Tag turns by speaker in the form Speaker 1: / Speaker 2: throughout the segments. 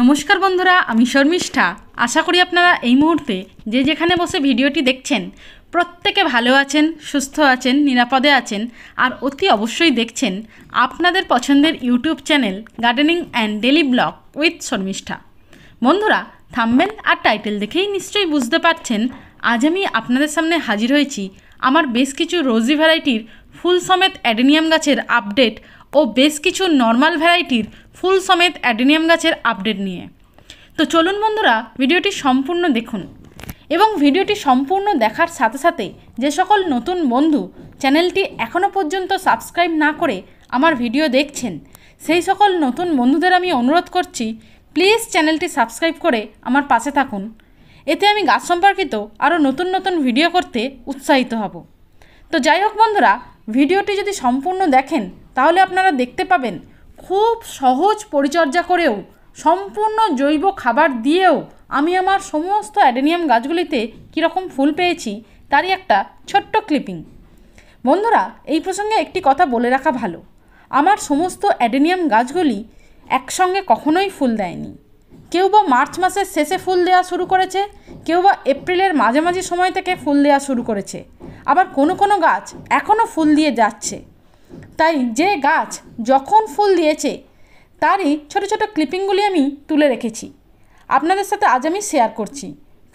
Speaker 1: নমস্কার বন্ধুরা আমি শর্মিষ্ঠা আশা করি আপনারা এই মুহূর্তে যে যেখানে বসে ভিডিওটি দেখছেন প্রত্যেকে ভালো আছেন সুস্থ আছেন নিরাপদে আছেন আর অতি অবশ্যই দেখছেন আপনাদের পছন্দের YouTube channel gardening and daily blog with Sharmishtha বন্ধুরা থামবেন আর টাইটেল দেখেই নিশ্চয়ই বুঝতে পারছেন আজ আমি আপনাদের সামনে হাজির হয়েছি আমার বেশ কিছু রোজি ভ্যারাইটির ফুল সমেত অ্যাডেনিয়াম গাছের আপডেট ও বেশ কিছু নর্মাল ভ্যারাইটির ফুল সমেত অ্যাডেনিয়াম গাছের আপডেট নিয়ে তো চলুন বন্ধুরা ভিডিওটি সম্পূর্ণ দেখুন এবং ভিডিওটি সম্পূর্ণ দেখার সাথে সাথে যে সকল নতুন বন্ধু চ্যানেলটি এখনও পর্যন্ত সাবস্ক্রাইব না করে আমার ভিডিও দেখছেন সেই সকল নতুন বন্ধুদের আমি অনুরোধ করছি প্লিজ চ্যানেলটি সাবস্ক্রাইব করে আমার পাশে থাকুন এতে আমি গাছ সম্পর্কিত আরও নতুন নতুন ভিডিও করতে উৎসাহিত হব তো যাই হোক বন্ধুরা ভিডিওটি যদি সম্পূর্ণ দেখেন তাহলে আপনারা দেখতে পাবেন খুব সহজ পরিচর্যা করেও সম্পূর্ণ জৈব খাবার দিয়েও আমি আমার সমস্ত অ্যাডেনিয়াম গাছগুলিতে কীরকম ফুল পেয়েছি তারই একটা ছোট্ট ক্লিপিং বন্ধুরা এই প্রসঙ্গে একটি কথা বলে রাখা ভালো আমার সমস্ত অ্যাডেনিয়াম গাছগুলি একসঙ্গে কখনোই ফুল দেয়নি কেউ বা মার্চ মাসের শেষে ফুল দেওয়া শুরু করেছে কেউ বা এপ্রিলের মাঝামাঝি সময় থেকে ফুল দেওয়া শুরু করেছে আবার কোনো কোনো গাছ এখনও ফুল দিয়ে যাচ্ছে তাই যে গাছ যখন ফুল দিয়েছে তারই ছোট ছোট ক্লিপিংগুলি আমি তুলে রেখেছি আপনাদের সাথে আজ আমি শেয়ার করছি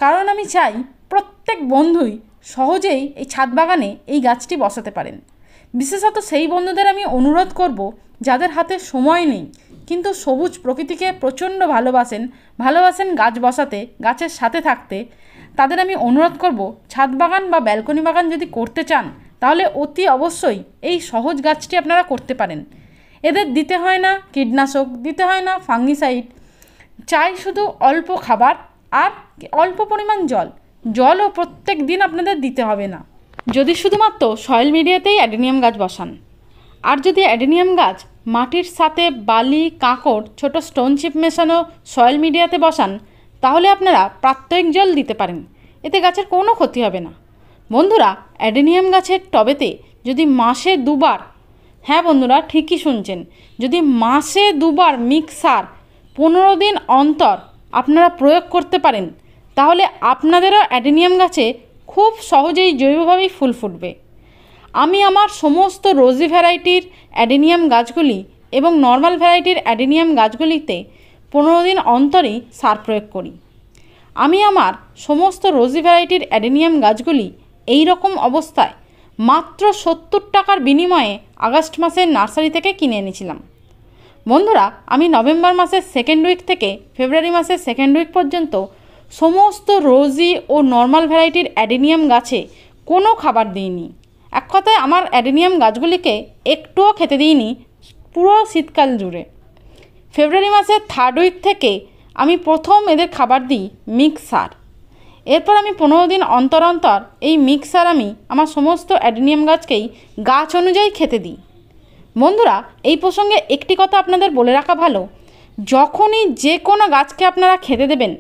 Speaker 1: কারণ আমি চাই প্রত্যেক বন্ধুই সহজেই এই ছাদ বাগানে এই গাছটি বসাতে পারেন বিশেষত সেই বন্ধুদের আমি অনুরোধ করব যাদের হাতে সময় নেই কিন্তু সবুজ প্রকৃতিকে প্রচণ্ড ভালোবাসেন ভালোবাসেন গাছ বসাতে গাছের সাথে থাকতে তাদের আমি অনুরোধ করব ছাদ বাগান বা ব্যালকনি বাগান যদি করতে চান তাহলে অতি অবশ্যই এই সহজ গাছটি আপনারা করতে পারেন এদের দিতে হয় না কীটনাশক দিতে হয় না ফাঙ্গিসাইড চাই শুধু অল্প খাবার আর অল্প পরিমাণ জল জলও প্রত্যেক দিন আপনাদের দিতে হবে না যদি শুধুমাত্র সয়েল মিডিয়াতেই অ্যাডেনিয়াম গাছ বসান আর যদি অ্যাডেনিয়াম গাছ মাটির সাথে বালি কাঁকড় ছোট স্টোন চিপ মেশানো সয়েল মিডিয়াতে বসান তাহলে আপনারা প্রাত্যহিক জল দিতে পারেন এতে গাছের কোনো ক্ষতি হবে না বন্ধুরা অ্যাডেনিয়াম গাছের টবেতে যদি মাসে দুবার হ্যাঁ বন্ধুরা ঠিকই শুনছেন যদি মাসে দুবার মিক্সার পনেরো দিন অন্তর আপনারা প্রয়োগ করতে পারেন তাহলে আপনাদেরও অ্যাডেনিয়াম গাছে খুব সহজেই জৈবভাবেই ফুল ফুটবে আমি আমার সমস্ত রোজি ভ্যারাইটির অ্যাডেনিয়াম গাছগুলি এবং নর্মাল ভ্যারাইটির অ্যাডেনিয়াম গাছগুলিতে পনেরো দিন অন্তরেই সার প্রয়োগ করি আমি আমার সমস্ত রোজি ভ্যারাইটির অ্যাডেনিয়াম গাছগুলি এই রকম অবস্থায় মাত্র সত্তর টাকার বিনিময়ে আগস্ট মাসের নার্সারি থেকে কিনে এনেছিলাম বন্ধুরা আমি নভেম্বর মাসের সেকেন্ড উইক থেকে ফেব্রুয়ারি মাসের সেকেন্ড উইক পর্যন্ত সমস্ত রোজি ও নর্মাল ভ্যারাইটির অ্যাডেনিয়াম গাছে কোনো খাবার দিইনি এক কথায় আমার অ্যাডেনিয়াম গাছগুলিকে একটুও খেতে দিইনি পুরো শীতকাল জুড়ে ফেব্রুয়ারি মাসের থার্ড উইক থেকে আমি প্রথম এদের খাবার দিই মিক্স সার এরপর আমি পনেরো দিন অন্তর অন্তর এই মিক্সার আমি আমার সমস্ত অ্যাডিনিয়াম গাছকেই গাছ অনুযায়ী খেতে দিই বন্ধুরা এই প্রসঙ্গে একটি কথা আপনাদের বলে রাখা ভালো যখনই যে কোনো গাছকে আপনারা খেতে দেবেন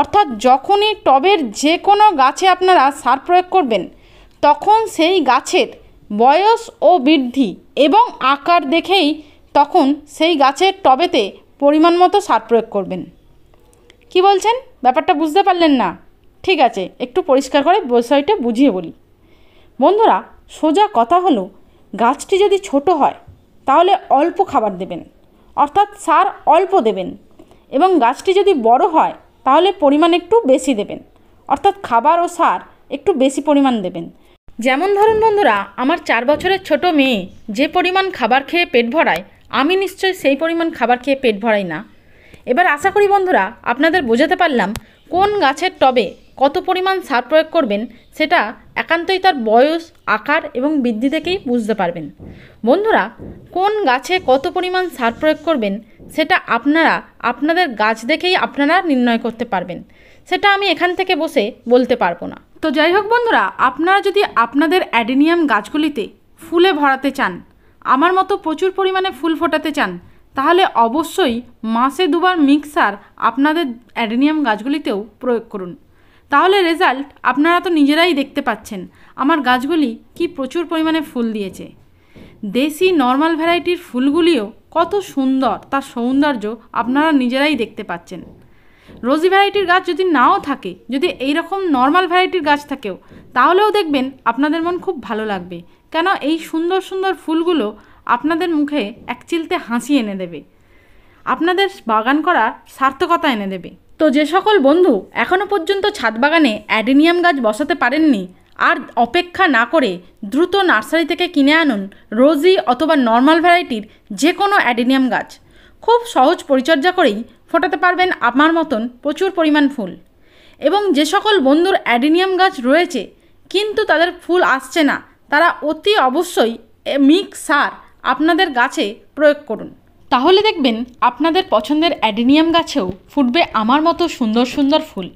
Speaker 1: অর্থাৎ যখনই টবের যে কোনো গাছে আপনারা সার প্রয়োগ করবেন তখন সেই গাছের বয়স ও বৃদ্ধি এবং আকার দেখেই তখন সেই গাছের টবেতে পরিমাণ মতো সার প্রয়োগ করবেন কি বলছেন ব্যাপারটা বুঝতে পারলেন না ঠিক আছে একটু পরিষ্কার করে বিষয়টা বুঝিয়ে বলি বন্ধুরা সোজা কথা হলো গাছটি যদি ছোট হয় তাহলে অল্প খাবার দেবেন অর্থাৎ সার অল্প দেবেন এবং গাছটি যদি বড় হয় তাহলে পরিমাণ একটু বেশি দেবেন অর্থাৎ খাবার ও সার একটু বেশি পরিমাণ দেবেন যেমন ধরুন বন্ধুরা আমার চার বছরের ছোট মেয়ে যে পরিমাণ খাবার খেয়ে পেট ভরায় আমি নিশ্চয়ই সেই পরিমাণ খাবার খেয়ে পেট ভরাই না এবার আশা করি বন্ধুরা আপনাদের বোঝাতে পারলাম কোন গাছের টবে কত পরিমাণ সার প্রয়োগ করবেন সেটা একান্তই তার বয়স আকার এবং বৃদ্ধি থেকেই বুঝতে পারবেন বন্ধুরা কোন গাছে কত পরিমাণ সার প্রয়োগ করবেন সেটা আপনারা আপনাদের গাছ দেখেই আপনারা নির্ণয় করতে পারবেন সেটা আমি এখান থেকে বসে বলতে পারবো না তো যাই হোক বন্ধুরা আপনারা যদি আপনাদের অ্যাডেনিয়াম গাছগুলিতে ফুলে ভরাতে চান আমার মতো প্রচুর পরিমাণে ফুল ফোটাতে চান তাহলে অবশ্যই মাসে দুবার মিক্সার আপনাদের অ্যাডেনিয়াম গাছগুলিতেও প্রয়োগ করুন তাহলে রেজাল্ট আপনারা তো নিজেরাই দেখতে পাচ্ছেন আমার গাছগুলি কি প্রচুর পরিমাণে ফুল দিয়েছে দেশি নর্মাল ভ্যারাইটির ফুলগুলিও কত সুন্দর তার সৌন্দর্য আপনারা নিজেরাই দেখতে পাচ্ছেন রোজি ভ্যারাইটির গাছ যদি নাও থাকে যদি এই রকম নর্মাল ভ্যারাইটির গাছ থাকেও তাহলেও দেখবেন আপনাদের মন খুব ভালো লাগবে কেন এই সুন্দর সুন্দর ফুলগুলো আপনাদের মুখে একচিলতে হাসি এনে দেবে আপনাদের বাগান করার সার্থকতা এনে দেবে তো যে সকল বন্ধু এখনও পর্যন্ত ছাদ বাগানে অ্যাডেনিয়াম গাছ বসাতে পারেননি আর অপেক্ষা না করে দ্রুত নার্সারি থেকে কিনে আনুন রোজি অথবা নর্মাল ভ্যারাইটির যে কোনো অ্যাডেনিয়াম গাছ খুব সহজ পরিচর্যা করেই ফোটাতে পারবেন আমার মতন প্রচুর পরিমাণ ফুল এবং যে সকল বন্ধুর অ্যাডেনিয়াম গাছ রয়েছে কিন্তু তাদের ফুল আসছে না তারা অতি অবশ্যই মিক্স সার আপনাদের গাছে প্রয়োগ করুন তাহলে দেখবেন আপনাদের পছন্দের অ্যাডেনিয়াম গাছেও ফুটবে আমার মতো সুন্দর সুন্দর ফুল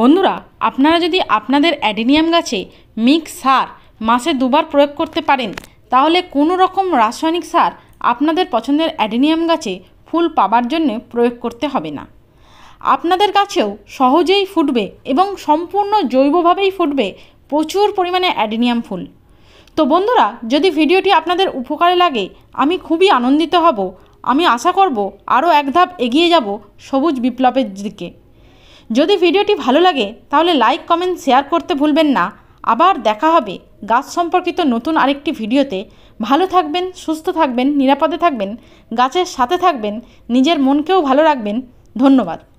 Speaker 1: বন্ধুরা আপনারা যদি আপনাদের অ্যাডেনিয়াম গাছে মিক্স সার মাসে দুবার প্রয়োগ করতে পারেন তাহলে কোনো রকম রাসায়নিক সার আপনাদের পছন্দের অ্যাডেনিয়াম গাছে ফুল পাবার জন্য প্রয়োগ করতে হবে না আপনাদের গাছেও সহজেই ফুটবে এবং সম্পূর্ণ জৈবভাবেই ফুটবে প্রচুর পরিমাণে অ্যাডেনিয়াম ফুল তো বন্ধুরা যদি ভিডিওটি আপনাদের উপকারে লাগে আমি খুবই আনন্দিত হব আমি আশা করব আরও এক ধাপ এগিয়ে যাব সবুজ বিপ্লবের দিকে যদি ভিডিওটি ভালো লাগে তাহলে লাইক কমেন্ট শেয়ার করতে ভুলবেন না আবার দেখা হবে গাছ সম্পর্কিত নতুন আরেকটি ভিডিওতে ভালো থাকবেন সুস্থ থাকবেন নিরাপদে থাকবেন গাছের সাথে থাকবেন নিজের মনকেও ভালো রাখবেন ধন্যবাদ